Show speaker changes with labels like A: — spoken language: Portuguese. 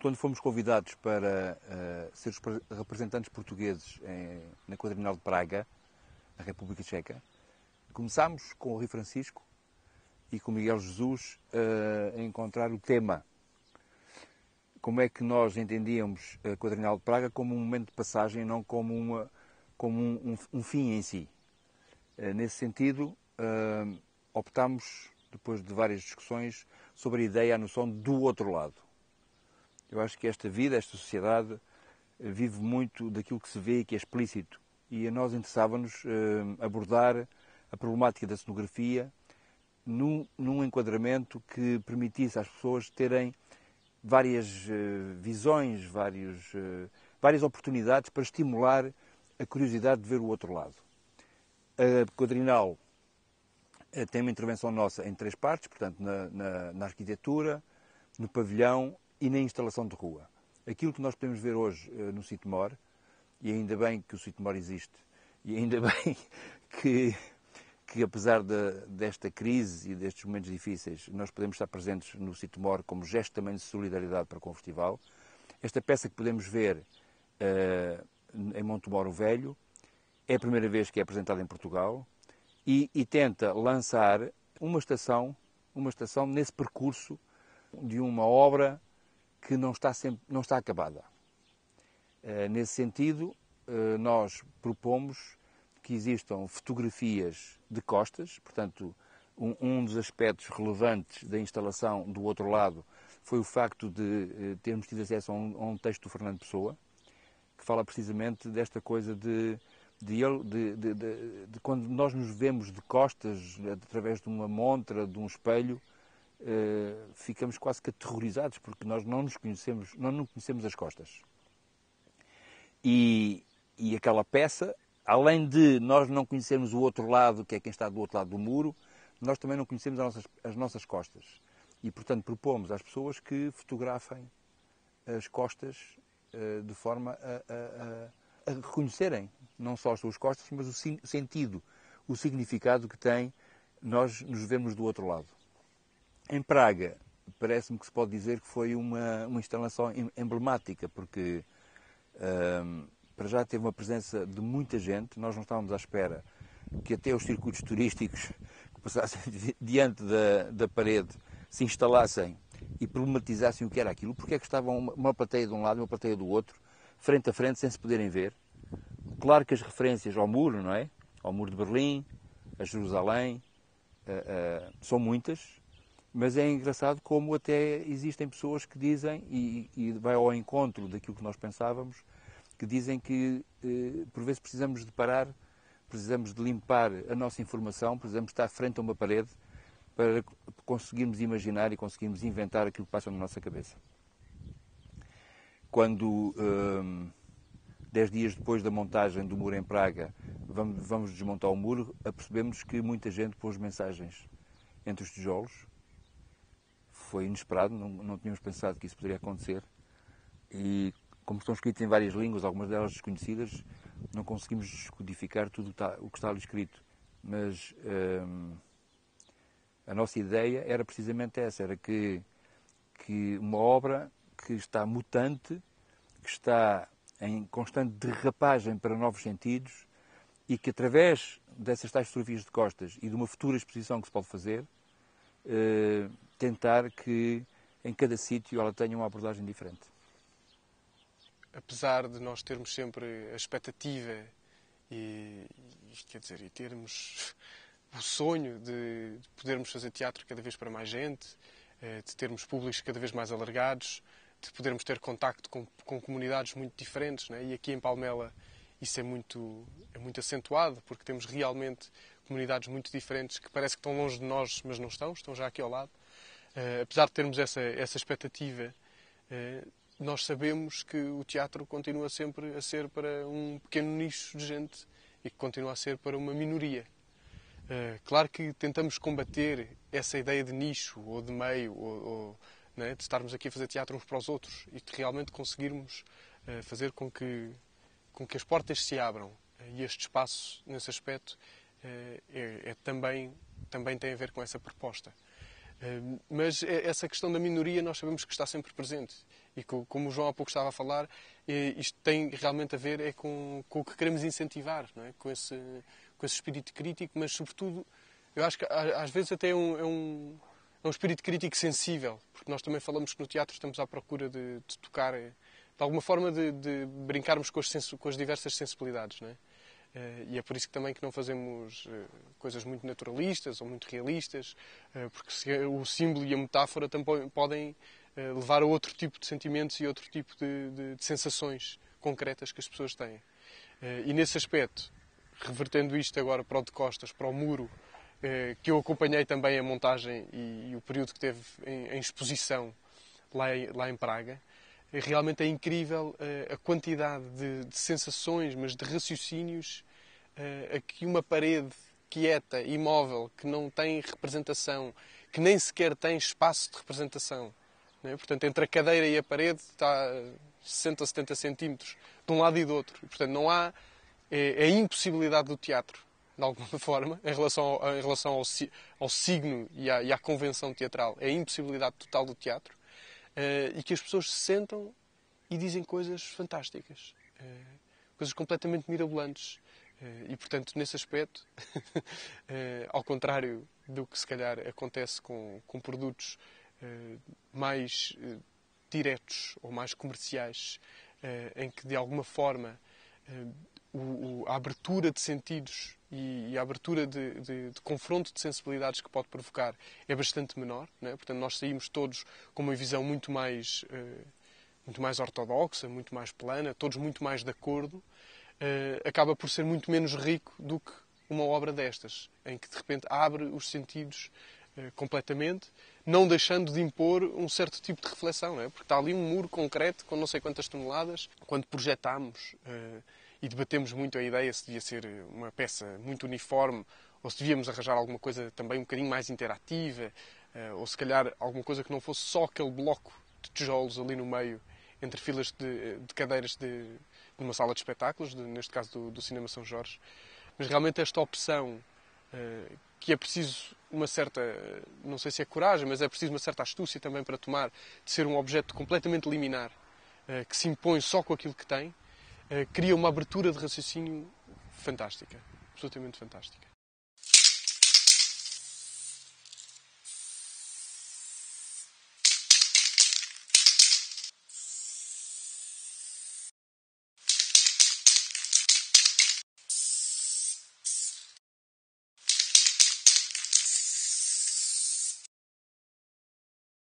A: Quando fomos convidados para uh, ser os representantes portugueses em, na Quadrinal de Praga, na República Checa, começámos com o Rui Francisco e com o Miguel Jesus uh, a encontrar o tema. Como é que nós entendíamos a Quadrinal de Praga como um momento de passagem, não como, uma, como um, um, um fim em si. Uh, nesse sentido, optámos, depois de várias discussões, sobre a ideia, a noção do outro lado eu acho que esta vida, esta sociedade, eh, vive muito daquilo que se vê e que é explícito. E a nós interessava-nos eh, abordar a problemática da cenografia num, num, enquadramento que permitisse às pessoas terem várias eh, visões, vários, várias oportunidades para estimular a curiosidade de ver o outro lado. A quadrinal tem uma intervenção nossa em três partes, portanto, na, na, na arquitetura, no pavilhão e nem instalação de rua. Aquilo que nós podemos ver hoje eh, no Sitemor, e ainda bem que o Sitemor existe, e ainda bem que, que apesar de, desta crise e destes momentos difíceis, nós podemos estar presentes no Sitemor como gesto também de solidariedade para com o festival. Esta peça que podemos ver uh, em o Velho é a primeira vez que é apresentada em Portugal e, e tenta lançar uma estação, uma estação nesse percurso de uma obra que não está, sempre, não está acabada. Eh, nesse sentido, eh, nós propomos que existam fotografias de costas, portanto, um, um, dos aspectos relevantes da instalação do outro lado foi o facto de eh, termos tido acesso a um, a um texto do Fernando Pessoa, que fala precisamente desta coisa de de, ele, de, de, de, quando nós nos vemos de costas através de uma montra, de um espelho, uh, ficamos quase que aterrorizados porque nós não nos conhecemos, não nos conhecemos as costas. E, e aquela peça, além de nós não conhecermos o outro lado, que é quem está do outro lado do muro, nós também não conhecemos as nossas, as nossas costas. E, portanto, propomos às pessoas que fotografem as costas uh, de forma a, a, a, reconhecerem não só as suas costas, mas o, o sentido, o significado que tem nós nos vemos do outro lado. Em Praga, parece-me que se pode dizer que foi uma, uma instalação emblemática, porque um, para já teve uma presença de muita gente, nós não estávamos à espera que até os circuitos turísticos que passassem diante da, da parede se instalassem e problematizassem o que era aquilo, porque é que estavam uma, uma plateia de um lado e uma plateia do outro, frente a frente, sem se poderem ver. Claro que as referências ao muro, não é? Ao muro de Berlim, a Jerusalém, uh, uh, são muitas, mas é engraçado como até existem pessoas que dizem, e, e vai ao encontro daquilo que nós pensávamos, que dizem que eh, por vezes precisamos de parar, precisamos de limpar a nossa informação, precisamos estar frente a uma parede para conseguirmos imaginar e conseguirmos inventar aquilo que passa na nossa cabeça. Quando, ehm, dez dias depois da montagem do muro em Praga, vamos, vamos desmontar o muro, apercebemos que muita gente pôs mensagens entre os tijolos foi inesperado, não, não tínhamos pensado que isso poderia acontecer. E como estão escritos em várias línguas, algumas delas desconhecidas, não conseguimos descodificar tudo o que está ali escrito. Mas hum, a nossa ideia era precisamente essa, era que, que uma obra que está mutante, que está em constante derrapagem para novos sentidos e que através dessas tais fotografias de costas e de uma futura exposição que se pode fazer, eh, tentar que em cada sítio ela tenha uma abordagem diferente.
B: Apesar de nós termos sempre a expectativa e, e quer dizer, e termos o sonho de, de, podermos fazer teatro cada vez para mais gente, eh, de termos públicos cada vez mais alargados, de podermos ter contacto com, com comunidades muito diferentes, né? e aqui em Palmela isso é muito, é muito acentuado, porque temos realmente comunidades muito diferentes que parece que estão longe de nós, mas não estão, estão já aqui ao lado. Eh, apesar de termos essa, essa expectativa, eh, nós sabemos que o teatro continua sempre a ser para um pequeno nicho de gente e que continua a ser para uma minoria. Eh, claro que tentamos combater essa ideia de nicho ou de meio, ou, ou né, de estarmos aqui a fazer teatro uns para os outros e de realmente conseguirmos fazer com que, com que as portas se abram. E este espaço, nesse aspecto, é, é também, também tem a ver com essa proposta. Ehm, mas essa questão da minoria nós sabemos que está sempre presente. E como o João há pouco estava a falar, isto tem realmente a ver é com, com o que queremos incentivar, é? com, esse, com esse espírito crítico, mas sobretudo, eu acho que às vezes até é um, é um, é um espírito crítico sensível, porque nós também falamos que no teatro estamos à procura de, de tocar, eh, de alguma forma de, de brincarmos com as, com as diversas sensibilidades. Não é? Eh, e é por isso que também que não fazemos eh, coisas muito naturalistas ou muito realistas, eh, porque o símbolo e a metáfora também podem levar a outro tipo de sentimentos e outro tipo de, de, de sensações concretas que as pessoas têm. E nesse aspecto, revertendo isto agora para o de costas, para o muro, que eu acompanhei também a montagem e o período que teve em exposição lá em Praga, é realmente é incrível eh, a quantidade de, de sensações, mas de raciocínios eh, a que uma parede quieta, imóvel, que não tem representação, que nem sequer tem espaço de representação. Né? Portanto, entre a cadeira e a parede está 60, 70 centímetros, de um lado e do outro. portanto, não há é, a impossibilidade do teatro, de alguma forma, em relação ao, em relação ao, ao signo e à, e à convenção teatral. É a impossibilidade total do teatro uh, e que as pessoas se sentam e dizem coisas fantásticas, uh, coisas completamente mirabolantes. Uh, e, portanto, nesse aspecto, ao contrário do que se calhar acontece com, com produtos mais diretos ou mais comerciais, em que de alguma forma o, o, a abertura de sentidos e, e a abertura de, de, de, confronto de sensibilidades que pode provocar é bastante menor. Né? Portanto, nós saímos todos com uma visão muito mais, uh, muito mais ortodoxa, muito mais plana, todos muito mais de acordo. Uh, acaba por ser muito menos rico do que uma obra destas, em que de repente abre os sentidos uh, completamente, não deixando de impor um certo tipo de reflexão, não é? porque está ali um muro concreto com não sei quantas toneladas. Quando projetámos e debatemos muito a ideia se devia ser uma peça muito uniforme ou se devíamos arranjar alguma coisa também um bocadinho mais interativa, eh, ou se calhar alguma coisa que não fosse só aquele bloco de tijolos ali no meio, entre filas de, eh, de cadeiras de, de, uma sala de espetáculos, de, neste caso do, do, Cinema São Jorge. Mas realmente esta opção, eh, que é preciso uma certa, não sei se é coragem, mas é preciso uma certa astúcia também para tomar, de ser um objeto completamente liminar, que se impõe só com aquilo que tem, eh, cria uma abertura de raciocínio fantástica, absolutamente fantástica.